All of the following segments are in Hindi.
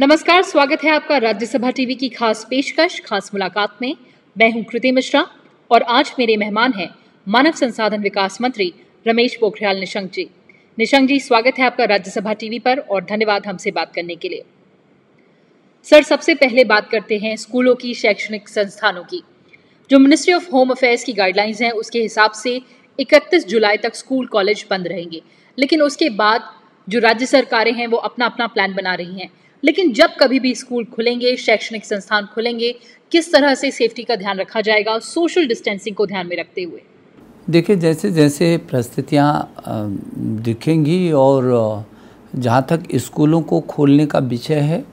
नमस्कार स्वागत है आपका राज्यसभा टीवी की खास पेशकश खास मुलाकात में मैं हूं कृति मिश्रा और आज मेरे मेहमान हैं मानव संसाधन विकास मंत्री रमेश पोखरियाल निशंक जी निशंक जी स्वागत है आपका राज्यसभा टीवी पर और धन्यवाद हमसे बात करने के लिए सर सबसे पहले बात करते हैं स्कूलों की शैक्षणिक संस्थानों की जो मिनिस्ट्री ऑफ होम अफेयर्स की गाइडलाइंस हैं उसके हिसाब से 31 जुलाई तक स्कूल कॉलेज बंद रहेंगे लेकिन उसके बाद जो राज्य सरकारें हैं वो अपना अपना प्लान बना रही हैं लेकिन जब कभी भी स्कूल खुलेंगे शैक्षणिक संस्थान खुलेंगे किस तरह से सेफ्टी का ध्यान रखा जाएगा सोशल डिस्टेंसिंग को ध्यान में रखते हुए देखिए जैसे जैसे परिस्थितियाँ दिखेंगी और जहाँ तक स्कूलों को खोलने का विषय है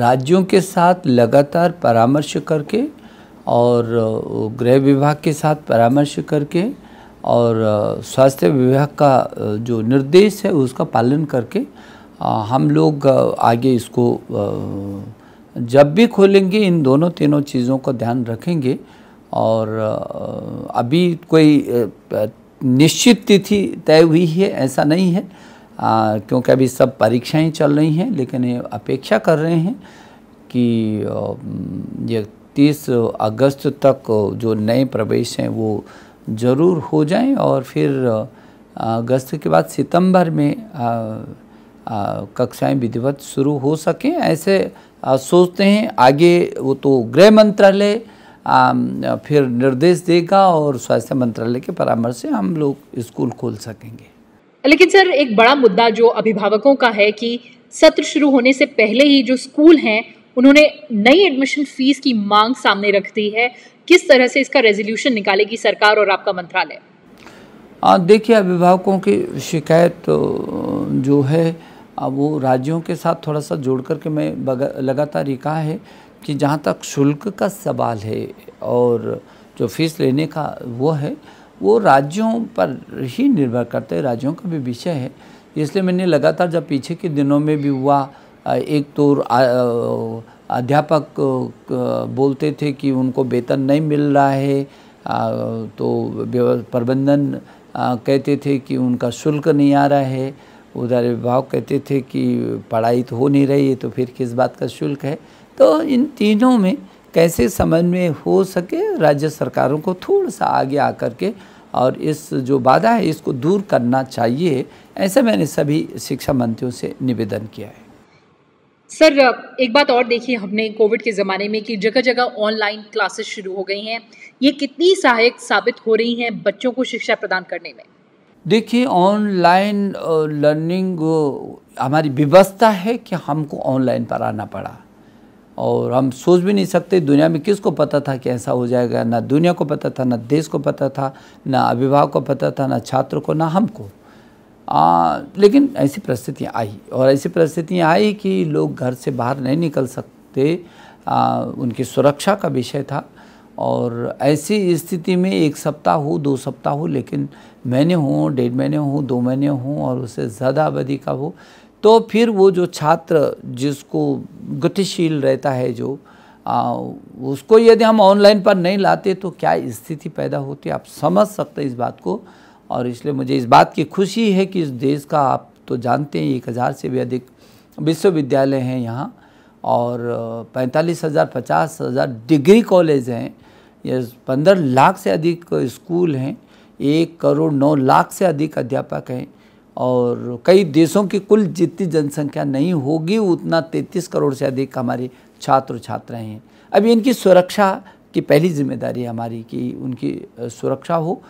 राज्यों के साथ लगातार परामर्श करके और गृह विभाग के साथ परामर्श करके और स्वास्थ्य विभाग का जो निर्देश है उसका पालन करके हम लोग आगे इसको जब भी खोलेंगे इन दोनों तीनों चीज़ों का ध्यान रखेंगे और अभी कोई निश्चित तिथि तय हुई है ऐसा नहीं है क्योंकि अभी सब परीक्षाएं चल रही हैं लेकिन ये अपेक्षा कर रहे हैं कि ये 30 अगस्त तक जो नए प्रवेश हैं वो ज़रूर हो जाएं और फिर अगस्त के बाद सितंबर में कक्षाएं विधिवत शुरू हो सकें ऐसे आ, सोचते हैं आगे वो तो गृह मंत्रालय फिर निर्देश देगा और स्वास्थ्य मंत्रालय के परामर्श से हम लोग स्कूल खोल सकेंगे लेकिन सर एक बड़ा मुद्दा जो अभिभावकों का है कि सत्र शुरू होने से पहले ही जो स्कूल हैं उन्होंने नई एडमिशन फीस की मांग सामने रख दी है किस तरह से इसका रेजोल्यूशन निकालेगी सरकार और आपका मंत्रालय देखिए अभिभावकों की शिकायत तो जो है अब वो राज्यों के साथ थोड़ा सा जोड़ करके मैं लगातार ये कहा है कि जहाँ तक शुल्क का सवाल है और जो फीस लेने का वो है वो राज्यों पर ही निर्भर करते हैं राज्यों का भी विषय है इसलिए मैंने लगातार जब पीछे के दिनों में भी हुआ एक तो अध्यापक बोलते थे कि उनको वेतन नहीं मिल रहा है तो प्रबंधन कहते थे कि उनका शुल्क नहीं आ रहा है उधर विभाग कहते थे कि पढ़ाई तो हो नहीं रही है तो फिर किस बात का शुल्क है तो इन तीनों में कैसे समन्वय हो सके राज्य सरकारों को थोड़ा सा आगे आकर के और इस जो बाधा है इसको दूर करना चाहिए ऐसा मैंने सभी शिक्षा मंत्रियों से निवेदन किया है सर एक बात और देखिए हमने कोविड के ज़माने में कि जगह जगह ऑनलाइन क्लासेस शुरू हो गई हैं ये कितनी सहायक साबित हो रही हैं बच्चों को शिक्षा प्रदान करने में देखिए ऑनलाइन लर्निंग हमारी व्यवस्था है कि हमको ऑनलाइन पर आना पड़ा और हम सोच भी नहीं सकते दुनिया में किसको पता था कि ऐसा हो जाएगा ना दुनिया को पता था ना देश को पता था ना अभिभावक को पता था ना छात्र को ना हमको आ, लेकिन ऐसी परिस्थितियाँ आई और ऐसी परिस्थितियाँ आई कि लोग घर से बाहर नहीं निकल सकते आ, उनकी सुरक्षा का विषय था और ऐसी स्थिति में एक सप्ताह हो दो सप्ताह हो लेकिन महीने हों डेढ़ महीने हों दो महीने हों और उससे ज़्यादा अवधि का हो तो फिर वो जो छात्र जिसको गतिशील रहता है जो आ, उसको यदि हम ऑनलाइन पर नहीं लाते तो क्या स्थिति पैदा होती आप समझ सकते इस बात को और इसलिए मुझे इस बात की खुशी है कि इस देश का आप तो जानते हैं एक हज़ार से भी अधिक विश्वविद्यालय हैं यहाँ और पैंतालीस हज़ार पचास हज़ार डिग्री कॉलेज हैं ये पंद्रह लाख से अधिक स्कूल हैं एक करोड़ नौ लाख से अधिक अध्यापक हैं और कई देशों की कुल जितनी जनसंख्या नहीं होगी उतना तैंतीस करोड़ से अधिक हमारे छात्र छात्राएँ हैं अब इनकी सुरक्षा की पहली जिम्मेदारी हमारी कि उनकी सुरक्षा हो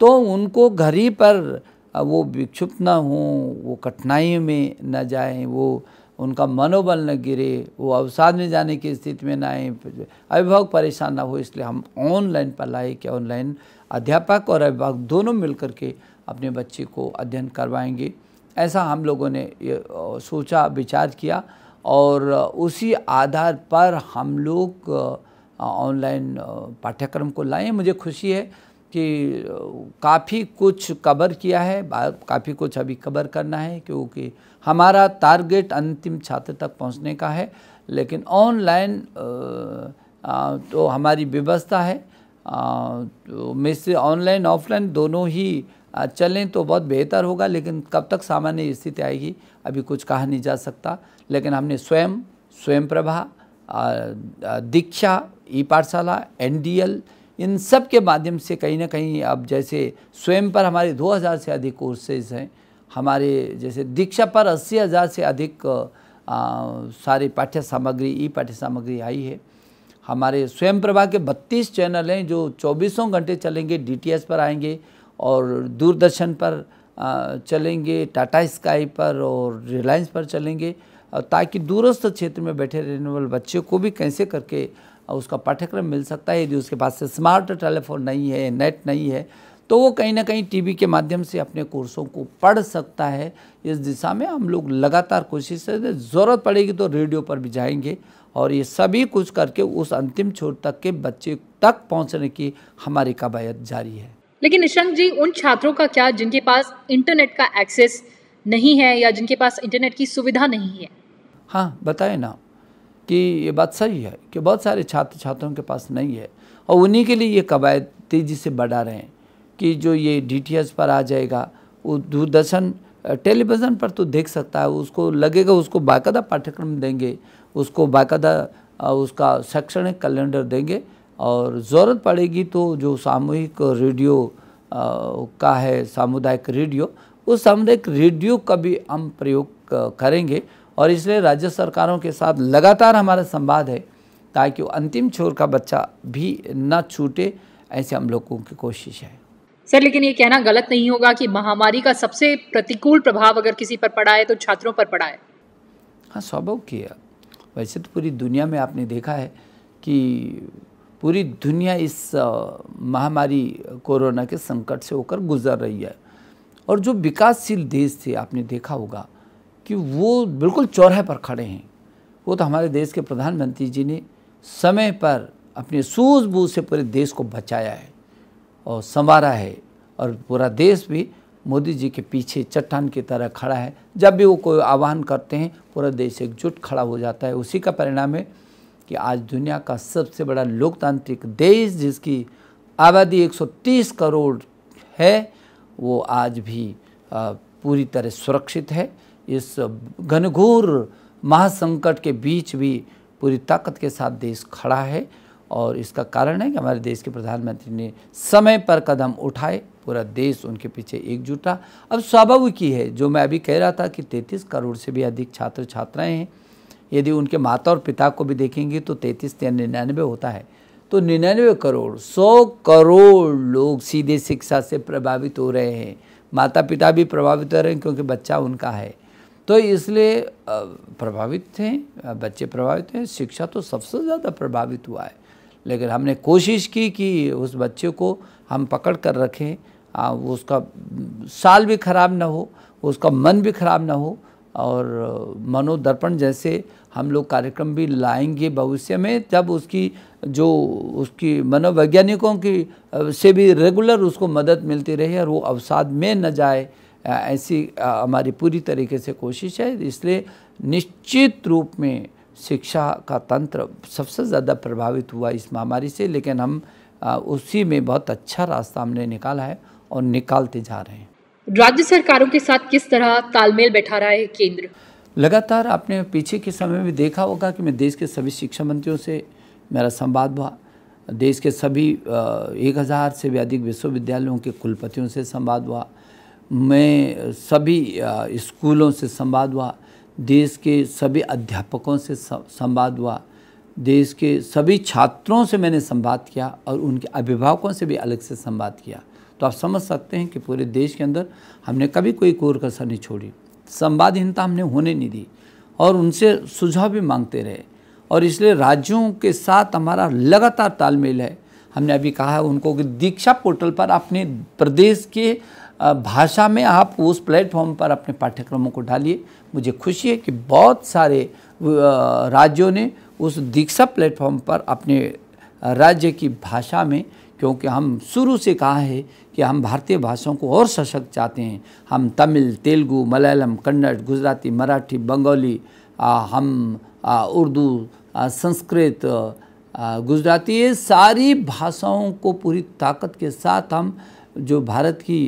तो उनको घर ही पर वो विक्षुप्त ना हों वो कठिनाइयों में न जाएं वो उनका मनोबल न गिरे वो अवसाद में जाने की स्थिति में ना आए अभिभावक परेशान ना हो इसलिए हम ऑनलाइन लाए कि ऑनलाइन अध्यापक और अभिभावक दोनों मिलकर के अपने बच्चे को अध्ययन करवाएंगे ऐसा हम लोगों ने सोचा विचार किया और उसी आधार पर हम लोग ऑनलाइन पाठ्यक्रम को लाए मुझे खुशी है कि काफ़ी कुछ कवर किया है काफ़ी कुछ अभी कवर करना है क्योंकि हमारा टारगेट अंतिम छात्र तक पहुंचने का है लेकिन ऑनलाइन तो हमारी व्यवस्था है तो में से ऑनलाइन ऑफलाइन दोनों ही चलें तो बहुत बेहतर होगा लेकिन कब तक सामान्य स्थिति आएगी अभी कुछ कहा नहीं जा सकता लेकिन हमने स्वयं स्वयं प्रभा दीक्षा ई पाठशाला एन डी एल इन सब के माध्यम से कहीं ना कहीं अब जैसे स्वयं पर हमारे 2000 से अधिक कोर्सेज हैं हमारे जैसे दीक्षा पर अस्सी हज़ार से अधिक सारी पाठ्य सामग्री ई पाठ्य सामग्री आई है हमारे स्वयं प्रभा के 32 चैनल हैं जो चौबीसों घंटे चलेंगे डीटीएस पर आएंगे और दूरदर्शन पर चलेंगे टाटा स्काई पर और रिलायंस पर चलेंगे ताकि दूरस्थ क्षेत्र में बैठे रहने वाले बच्चों को भी कैसे करके उसका पाठ्यक्रम मिल सकता है यदि उसके पास से स्मार्ट टेलीफोन नहीं है नेट नहीं है तो वो कहीं ना कहीं टीवी के माध्यम से अपने कोर्सों को पढ़ सकता है इस दिशा में हम लोग लगातार कोशिश करते ज़रूरत पड़ेगी तो रेडियो पर भी जाएंगे और ये सभी कुछ करके उस अंतिम छोर तक के बच्चे तक पहुंचने की हमारी कवायद जारी है लेकिन निशंक जी उन छात्रों का क्या जिनके पास इंटरनेट का एक्सेस नहीं है या जिनके पास इंटरनेट की सुविधा नहीं है हाँ बताए ना कि ये बात सही है कि बहुत सारे छात्र छात्रों के पास नहीं है और उन्हीं के लिए ये कवायद तेज़ी से बढ़ा रहे हैं कि जो ये डी पर आ जाएगा वो दूरदर्शन टेलीविज़न पर तो देख सकता है उसको लगेगा उसको बाकायदा पाठ्यक्रम देंगे उसको बाकायदा उसका शैक्षणिक कैलेंडर देंगे और ज़रूरत पड़ेगी तो जो सामूहिक रेडियो का है सामुदायिक रेडियो उस सामुदायिक रेडियो का भी हम प्रयोग करेंगे और इसलिए राज्य सरकारों के साथ लगातार हमारा संवाद है ताकि वो अंतिम छोर का बच्चा भी न छूटे ऐसे हम लोगों की कोशिश है सर लेकिन ये कहना गलत नहीं होगा कि महामारी का सबसे प्रतिकूल प्रभाव अगर किसी पर पड़ा है तो छात्रों पर पड़ा है हाँ स्वभाव किया वैसे तो पूरी दुनिया में आपने देखा है कि पूरी दुनिया इस महामारी कोरोना के संकट से होकर गुजर रही है और जो विकासशील देश थे आपने देखा होगा कि वो बिल्कुल चौराहे पर खड़े हैं वो तो हमारे देश के प्रधानमंत्री जी ने समय पर अपने सूझबूझ से पूरे देश को बचाया है और संवारा है और पूरा देश भी मोदी जी के पीछे चट्टान की तरह खड़ा है जब भी वो कोई आह्वान करते हैं पूरा देश एकजुट खड़ा हो जाता है उसी का परिणाम है कि आज दुनिया का सबसे बड़ा लोकतांत्रिक देश जिसकी आबादी 130 करोड़ है वो आज भी पूरी तरह सुरक्षित है इस घनघोर महासंकट के बीच भी पूरी ताकत के साथ देश खड़ा है और इसका कारण है कि हमारे देश के प्रधानमंत्री ने समय पर कदम उठाए पूरा देश उनके पीछे एकजुटा अब स्वाभाविक ही है जो मैं अभी कह रहा था कि 33 करोड़ से भी अधिक छात्र छात्राएं हैं यदि उनके माता और पिता को भी देखेंगे तो तैंतीस तो या निन्यानवे होता है तो निन्यानवे करोड़ सौ करोड़ लोग सीधे शिक्षा से प्रभावित हो रहे हैं माता पिता भी प्रभावित हो रहे हैं क्योंकि बच्चा उनका है तो इसलिए प्रभावित थे बच्चे प्रभावित हैं शिक्षा तो सबसे ज़्यादा प्रभावित हुआ है लेकिन हमने कोशिश की कि उस बच्चे को हम पकड़ कर रखें उसका साल भी खराब ना हो उसका मन भी खराब ना हो और मनोदर्पण जैसे हम लोग कार्यक्रम भी लाएंगे भविष्य में जब उसकी जो उसकी मनोवैज्ञानिकों की से भी रेगुलर उसको मदद मिलती रहे और वो अवसाद में न जाए ऐसी हमारी पूरी तरीके से कोशिश है इसलिए निश्चित रूप में शिक्षा का तंत्र सबसे ज़्यादा प्रभावित हुआ इस महामारी से लेकिन हम उसी में बहुत अच्छा रास्ता हमने निकाला है और निकालते जा रहे हैं राज्य सरकारों के साथ किस तरह तालमेल बैठा रहा है केंद्र लगातार आपने पीछे के समय में देखा होगा कि मैं देश के सभी शिक्षा मंत्रियों से मेरा संवाद हुआ देश के सभी एक हज़ार से भी अधिक विश्वविद्यालयों के कुलपतियों से संवाद हुआ मैं सभी स्कूलों से संवाद हुआ देश के सभी अध्यापकों से संवाद हुआ देश के सभी छात्रों से मैंने संवाद किया और उनके अभिभावकों से भी अलग से संवाद किया तो आप समझ सकते हैं कि पूरे देश के अंदर हमने कभी कोई कोर कसर नहीं छोड़ी संवादहीनता हमने होने नहीं दी और उनसे सुझाव भी मांगते रहे और इसलिए राज्यों के साथ हमारा लगातार तालमेल है हमने अभी कहा है उनको कि दीक्षा पोर्टल पर अपने प्रदेश के भाषा में आप उस प्लेटफॉर्म पर अपने पाठ्यक्रमों को डालिए मुझे खुशी है कि बहुत सारे राज्यों ने उस दीक्षा प्लेटफॉर्म पर अपने राज्य की भाषा में क्योंकि हम शुरू से कहा है कि हम भारतीय भाषाओं को और सशक्त चाहते हैं हम तमिल तेलुगु मलयालम कन्नड़ गुजराती मराठी बंगाली हम उर्दू संस्कृत गुजराती ये सारी भाषाओं को पूरी ताकत के साथ हम जो भारत की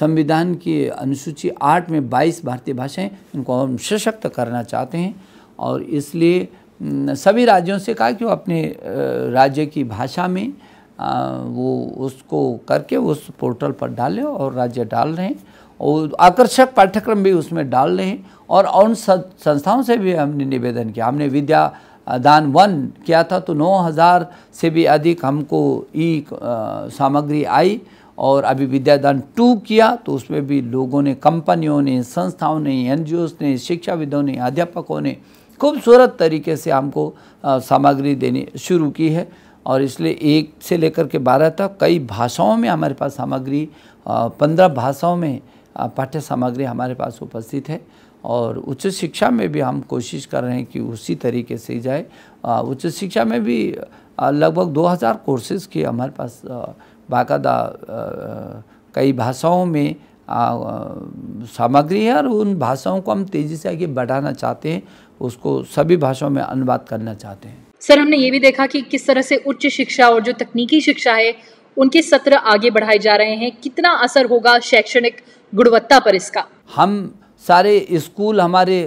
संविधान की अनुसूची आठ में बाईस भारतीय भाषाएं उनको हम सशक्त करना चाहते हैं और इसलिए सभी राज्यों से कहा कि वो अपने राज्य की भाषा में वो उसको करके उस पोर्टल पर डालें और राज्य डाल रहे हैं और आकर्षक पाठ्यक्रम भी उसमें डाल रहे हैं और उन संस्थाओं से भी हमने निवेदन किया हमने विद्या दान वन किया था तो 9000 से भी अधिक हमको ई सामग्री आई और अभी विद्यादान टू किया तो उसमें भी लोगों ने कंपनियों ने संस्थाओं ने एन ने शिक्षाविदों ने अध्यापकों ने खूबसूरत तरीके से हमको सामग्री देनी शुरू की है और इसलिए एक से लेकर के बारह तक कई भाषाओं में हमारे पास सामग्री पंद्रह भाषाओं में पाठ्य सामग्री हमारे पास उपस्थित है और उच्च शिक्षा में भी हम कोशिश कर रहे हैं कि उसी तरीके से जाए उच्च शिक्षा में भी लगभग 2000 कोर्सेज़ की हमारे पास बाकायदा कई भाषाओं में सामग्री है और उन भाषाओं को हम तेज़ी से आगे बढ़ाना चाहते हैं उसको सभी भाषाओं में अनुवाद करना चाहते हैं सर हमने ये भी देखा कि किस तरह से उच्च शिक्षा और जो तकनीकी शिक्षा है उनके सत्र आगे बढ़ाए जा रहे हैं कितना असर होगा शैक्षणिक गुणवत्ता पर इसका हम सारे स्कूल हमारे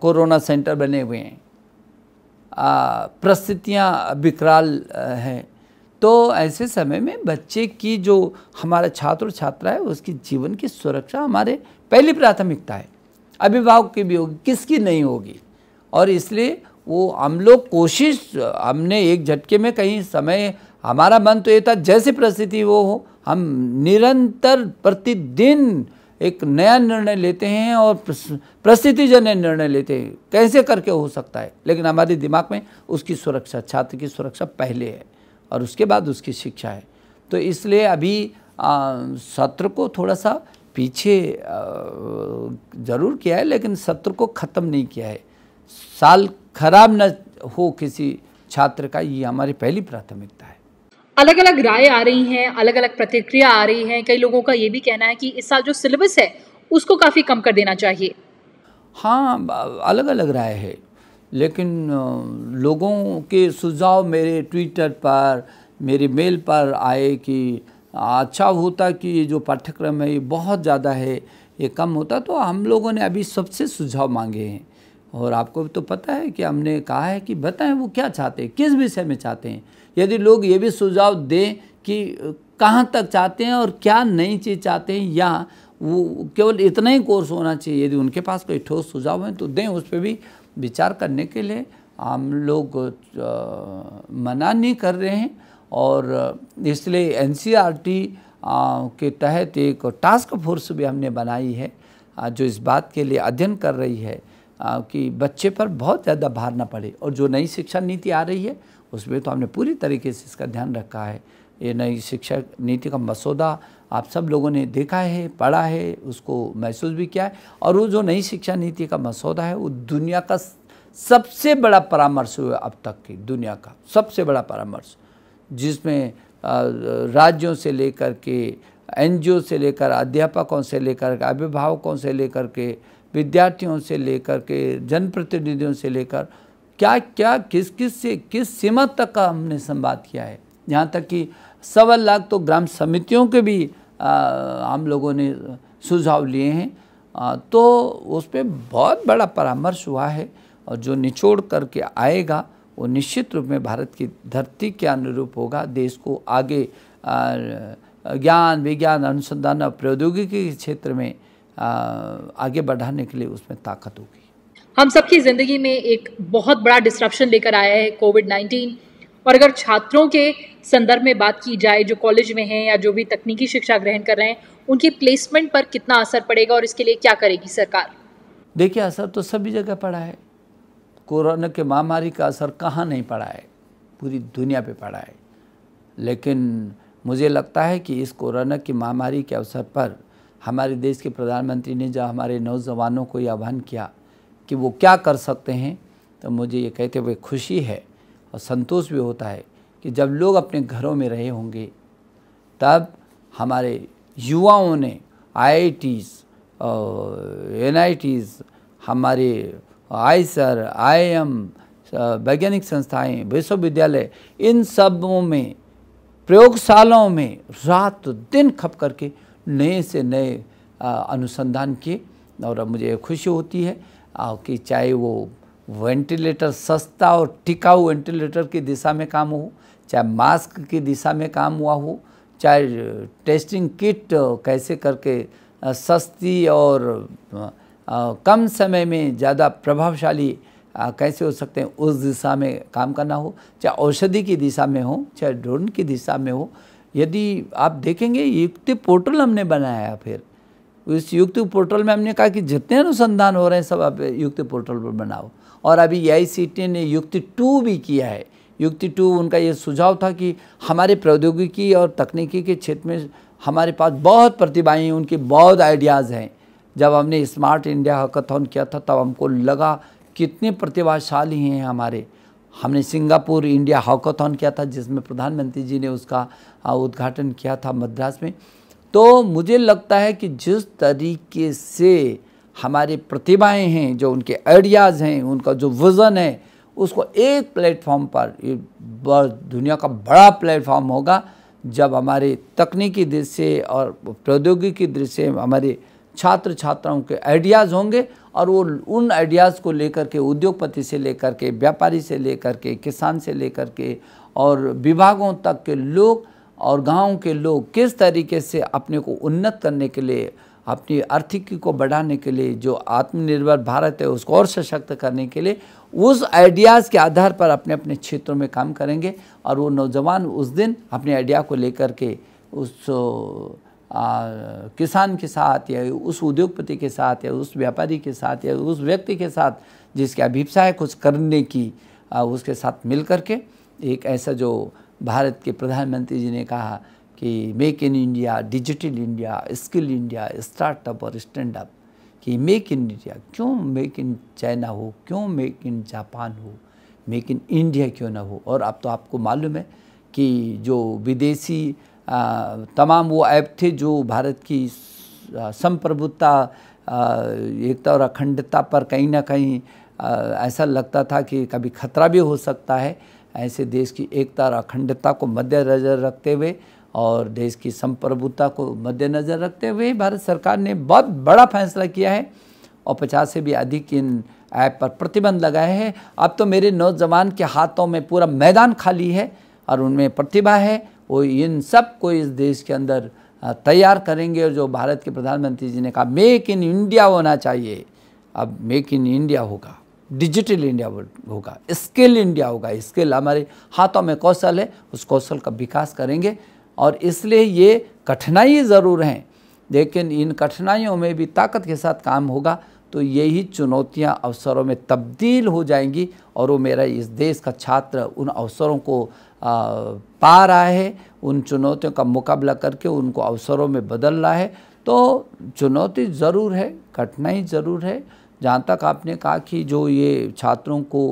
कोरोना सेंटर बने हुए हैं परिस्थितियाँ विकराल हैं तो ऐसे समय में बच्चे की जो हमारा छात्र और छात्रा है उसकी जीवन की सुरक्षा हमारे पहली प्राथमिकता है अभिभावक की भी होगी किसकी नहीं होगी और इसलिए वो हम लोग कोशिश हमने एक झटके में कहीं समय हमारा मन तो ये था जैसी परिस्थिति वो हो हम निरंतर प्रतिदिन एक नया निर्णय लेते हैं और जन्य निर्णय लेते हैं कैसे करके हो सकता है लेकिन हमारे दिमाग में उसकी सुरक्षा छात्र की सुरक्षा पहले है और उसके बाद उसकी शिक्षा है तो इसलिए अभी सत्र को थोड़ा सा पीछे ज़रूर किया है लेकिन सत्र को ख़त्म नहीं किया है साल खराब न हो किसी छात्र का ये हमारी पहली प्राथमिकता है अलग अलग राय आ रही हैं अलग अलग प्रतिक्रिया आ रही हैं कई लोगों का ये भी कहना है कि इस साल जो सिलेबस है उसको काफ़ी कम कर देना चाहिए हाँ अलग अलग राय है लेकिन लोगों के सुझाव मेरे ट्विटर पर मेरे मेल पर आए कि अच्छा होता कि ये जो पाठ्यक्रम है ये बहुत ज़्यादा है ये कम होता तो हम लोगों ने अभी सबसे सुझाव मांगे हैं और आपको तो पता है कि हमने कहा है कि बताएं वो क्या चाहते हैं किस विषय में चाहते हैं यदि लोग ये भी सुझाव दें कि कहाँ तक चाहते हैं और क्या नई चीज़ चाहते हैं या वो केवल इतना ही कोर्स होना चाहिए यदि उनके पास कोई ठोस सुझाव हैं तो दें उस पर भी विचार करने के लिए हम लोग मना नहीं कर रहे हैं और इसलिए एन e के तहत एक टास्क फोर्स भी हमने बनाई है जो इस बात के लिए अध्ययन कर रही है कि बच्चे पर बहुत ज़्यादा भार ना पड़े और जो नई शिक्षा नीति आ रही है उसमें तो हमने पूरी तरीके से इसका ध्यान रखा है ये नई शिक्षा नीति का मसौदा आप सब लोगों ने देखा है पढ़ा है उसको महसूस भी किया है और वो जो नई शिक्षा नीति का मसौदा है वो दुनिया का सबसे बड़ा परामर्श हुआ अब तक की दुनिया का सबसे बड़ा परामर्श जिसमें राज्यों से लेकर के एनजीओ से लेकर अध्यापकों से लेकर के अभिभावकों से लेकर के विद्यार्थियों से लेकर के जनप्रतिनिधियों से लेकर क्या क्या किस किस से किस सीमा तक का हमने संवाद किया है यहाँ तक कि सवा लाख तो ग्राम समितियों के भी आ, हम लोगों ने सुझाव लिए हैं आ, तो उस पर बहुत बड़ा परामर्श हुआ है और जो निचोड़ करके आएगा वो निश्चित रूप में भारत की धरती के अनुरूप होगा देश को आगे ज्ञान विज्ञान अनुसंधान और प्रौद्योगिकी के क्षेत्र में आ, आगे बढ़ाने के लिए उसमें ताकत होगी हम सबकी ज़िंदगी में एक बहुत बड़ा डिस्ट्रप्शन लेकर आया है कोविड नाइन्टीन और अगर छात्रों के संदर्भ में बात की जाए जो कॉलेज में हैं या जो भी तकनीकी शिक्षा ग्रहण कर रहे हैं उनकी प्लेसमेंट पर कितना असर पड़ेगा और इसके लिए क्या करेगी सरकार देखिए असर तो सभी जगह पड़ा है कोरोना के महामारी का असर कहाँ नहीं पड़ा है पूरी दुनिया पे पड़ा है लेकिन मुझे लगता है कि इस कोरोना की महामारी के अवसर पर हमारे देश के प्रधानमंत्री ने जब हमारे नौजवानों को ये आह्वान किया कि वो क्या कर सकते हैं तो मुझे ये कहते हुए खुशी है और संतोष भी होता है कि जब लोग अपने घरों में रहे होंगे तब हमारे युवाओं ने आईआईटीज़ और एन हमारे आई सर आई एम वैज्ञानिक संस्थाएं विश्वविद्यालय इन सबों में प्रयोगशालाओं में रात दिन खप करके नए से नए अनुसंधान किए और मुझे खुशी होती है कि चाहे वो वेंटिलेटर सस्ता और टिकाऊ वेंटिलेटर की दिशा में काम हो चाहे मास्क की दिशा में काम हुआ हो चाहे टेस्टिंग किट कैसे करके सस्ती और कम समय में ज़्यादा प्रभावशाली कैसे हो सकते हैं उस दिशा में काम करना हो चाहे औषधि की दिशा में हो चाहे ड्रोन की दिशा में हो यदि आप देखेंगे युक्ति पोर्टल हमने बनाया फिर उस युक्ति पोर्टल में हमने कहा कि जितने अनुसंधान हो रहे हैं सब आप युक्ति पोर्टल पर बनाओ और अभी ए ने युक्ति टू भी किया है युक्ति टू उनका ये सुझाव था कि हमारे प्रौद्योगिकी और तकनीकी के क्षेत्र में हमारे पास बहुत प्रतिभाएँ उनकी उनके बहुत आइडियाज़ हैं जब हमने स्मार्ट इंडिया हैकाथॉन किया था तब हमको लगा कितने प्रतिभाशाली हैं हमारे हमने सिंगापुर इंडिया हैकाथॉन किया था जिसमें प्रधानमंत्री जी ने उसका उद्घाटन किया था मद्रास में तो मुझे लगता है कि जिस तरीके से हमारी प्रतिभाएं हैं जो उनके आइडियाज़ हैं उनका जो विज़न है उसको एक प्लेटफॉर्म पर दुनिया का बड़ा प्लेटफॉर्म होगा जब हमारे तकनीकी दृश्य और प्रौद्योगिकी दृश्य हमारे छात्र छात्राओं के आइडियाज़ होंगे और वो उन आइडियाज़ को लेकर के उद्योगपति से लेकर के व्यापारी से लेकर के किसान से लेकर के और विभागों तक के लोग और गाँव के लोग किस तरीके से अपने को उन्नत करने के लिए अपनी आर्थिकी को बढ़ाने के लिए जो आत्मनिर्भर भारत है उसको और सशक्त करने के लिए उस आइडियाज़ के आधार पर अपने अपने क्षेत्रों में काम करेंगे और वो नौजवान उस दिन अपने आइडिया को लेकर के उस आ, किसान के साथ या उस उद्योगपति के साथ या उस व्यापारी के साथ या उस व्यक्ति के साथ जिसके अभिप्सा है कुछ करने की आ, उसके साथ मिल करके एक ऐसा जो भारत के प्रधानमंत्री जी ने कहा कि make in India digital India skill India startup और स्टैंड अप कि मेक इन इंडिया क्यों मेक इन चाइना हो क्यों मेक इन जापान हो मेक इन इंडिया क्यों ना हो और अब तो आपको मालूम है कि जो विदेशी तमाम वो ऐप थे जो भारत की संप्रभुता एकता और अखंडता पर कहीं ना कहीं ऐसा लगता था कि कभी खतरा भी हो सकता है ऐसे देश की एकता और अखंडता को मद्देनजर रखते हुए और देश की संप्रभुता को मद्देनज़र रखते हुए भारत सरकार ने बहुत बड़ा फैसला किया है और पचास से भी अधिक इन ऐप पर प्रतिबंध लगाए हैं अब तो मेरे नौजवान के हाथों में पूरा मैदान खाली है और उनमें प्रतिभा है वो इन सब को इस देश के अंदर तैयार करेंगे और जो भारत के प्रधानमंत्री जी ने कहा मेक इन इंडिया होना चाहिए अब मेक इन इंडिया होगा डिजिटल इंडिया होगा स्किल इंडिया होगा स्किल हमारे हाथों में कौशल है उस कौशल का विकास करेंगे और इसलिए ये कठिनाई ज़रूर हैं लेकिन इन कठिनाइयों में भी ताकत के साथ काम होगा तो यही चुनौतियां अवसरों में तब्दील हो जाएंगी और वो मेरा इस देश का छात्र उन अवसरों को आ, पा रहा है उन चुनौतियों का मुकाबला करके उनको अवसरों में बदल रहा है तो चुनौती ज़रूर है कठिनाई ज़रूर है जहाँ तक आपने कहा कि जो ये छात्रों को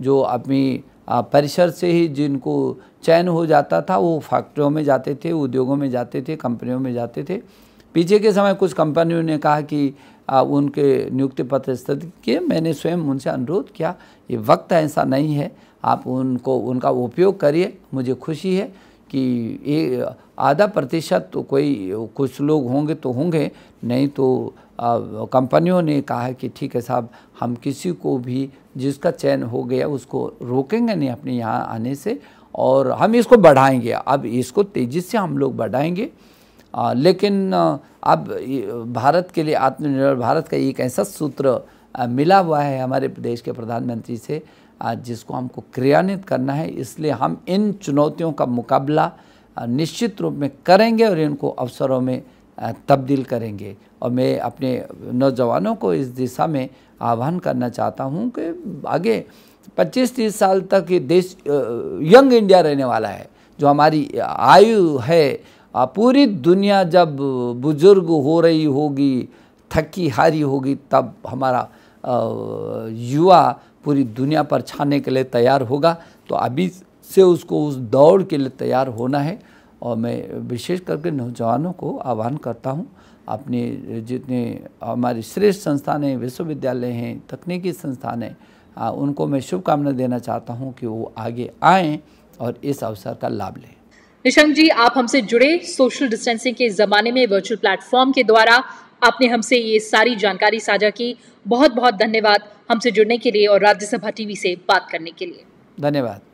जो अपनी परिसर से ही जिनको चयन हो जाता था वो फैक्ट्रियों में जाते थे उद्योगों में जाते थे कंपनियों में जाते थे पीछे के समय कुछ कंपनियों ने कहा कि आ, उनके नियुक्ति पत्र स्थगित किए मैंने स्वयं उनसे अनुरोध किया ये वक्त ऐसा नहीं है आप उनको उनका उपयोग करिए मुझे खुशी है कि ये आधा प्रतिशत तो कोई कुछ लोग होंगे तो होंगे नहीं तो कंपनियों ने कहा है कि ठीक है साहब हम किसी को भी जिसका चयन हो गया उसको रोकेंगे नहीं अपने यहाँ आने से और हम इसको बढ़ाएंगे अब इसको तेज़ी से हम लोग बढ़ाएंगे आ, लेकिन अब भारत के लिए आत्मनिर्भर भारत का एक ऐसा सूत्र मिला हुआ है हमारे देश के प्रधानमंत्री से जिसको हमको क्रियान्वित करना है इसलिए हम इन चुनौतियों का मुकाबला निश्चित रूप में करेंगे और इनको अवसरों में तब्दील करेंगे और मैं अपने नौजवानों को इस दिशा में आह्वान करना चाहता हूँ कि आगे 25-30 साल तक ये देश यंग इंडिया रहने वाला है जो हमारी आयु है पूरी दुनिया जब बुजुर्ग हो रही होगी थकी हारी होगी तब हमारा युवा पूरी दुनिया पर छाने के लिए तैयार होगा तो अभी से उसको उस दौड़ के लिए तैयार होना है और मैं विशेष करके नौजवानों को आह्वान करता हूँ अपने जितने हमारे श्रेष्ठ संस्थान हैं विश्वविद्यालय हैं तकनीकी संस्थान हैं उनको मैं शुभकामना देना चाहता हूं कि वो आगे आएं और इस अवसर का लाभ लें निशंक जी आप हमसे जुड़े सोशल डिस्टेंसिंग के ज़माने में वर्चुअल प्लेटफॉर्म के द्वारा आपने हमसे ये सारी जानकारी साझा की बहुत बहुत धन्यवाद हमसे जुड़ने के लिए और राज्यसभा टीवी से बात करने के लिए धन्यवाद